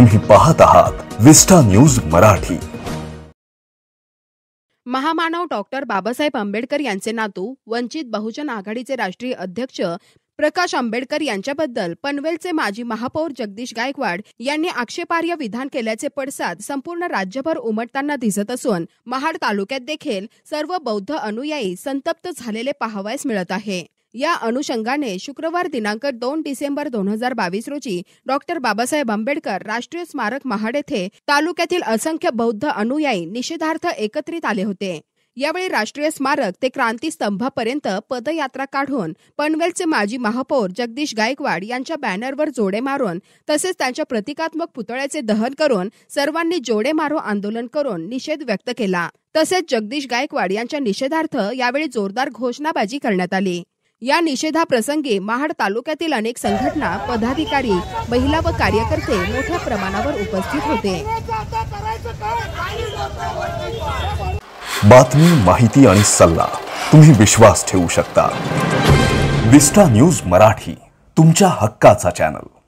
तुम्ही पाहत आहात विस्टा न्यूज मराठी महामानव डॉक्टर बाबासाहेब आंबेडकर यांचे नातू वंचित बहुजन आघाडीचे राष्ट्रीय अध्यक्ष प्रकाश आंबेडकर यांच्याबद्दल पनवेलचे माजी महापौर जगदीश गायकवाड यांनी आक्षेपार्ह विधान केल्याचे पडसाद संपूर्ण राज्यभर उमटताना दिसत असून महाड तालुक्यात देखील सर्व बौद्ध अनुयायी संतप्त झालेले पाहावयास मिळत आहे या अनुषंगाने शुक्रवार दिनांक दोन डिसेंबर दोन हजार बावीस रोजी डॉक्टर बाबासाहेब आंबेडकर राष्ट्रीय स्मारक महाड येथे तालुक्यातील असंख्य बौद्ध अनुयायी निषेधार्थ एकत्रित आले होते यावेळी राष्ट्रीय स्मारक ते क्रांती स्तंभापर्यंत पदयात्रा काढून पनवेलचे माजी महापौर जगदीश गायकवाड यांच्या बॅनरवर जोडे मारून तसेच त्यांच्या प्रतिकात्मक पुतळ्याचे दहन करून सर्वांनी जोडे मारो आंदोलन करून निषेध व्यक्त केला तसेच जगदीश गायकवाड यांच्या निषेधार्थ यावेळी जोरदार घोषणाबाजी करण्यात आली या निषेधाप्रसंगी महाड तालुक्यातील अनेक संघटना पदाधिकारी महिला व कार्यकर्ते मोठ्या प्रमाणावर उपस्थित होते बातमी माहिती आणि सल्ला तुम्ही विश्वास ठेवू शकता विस्टा न्यूज मराठी तुमच्या हक्काचा चॅनल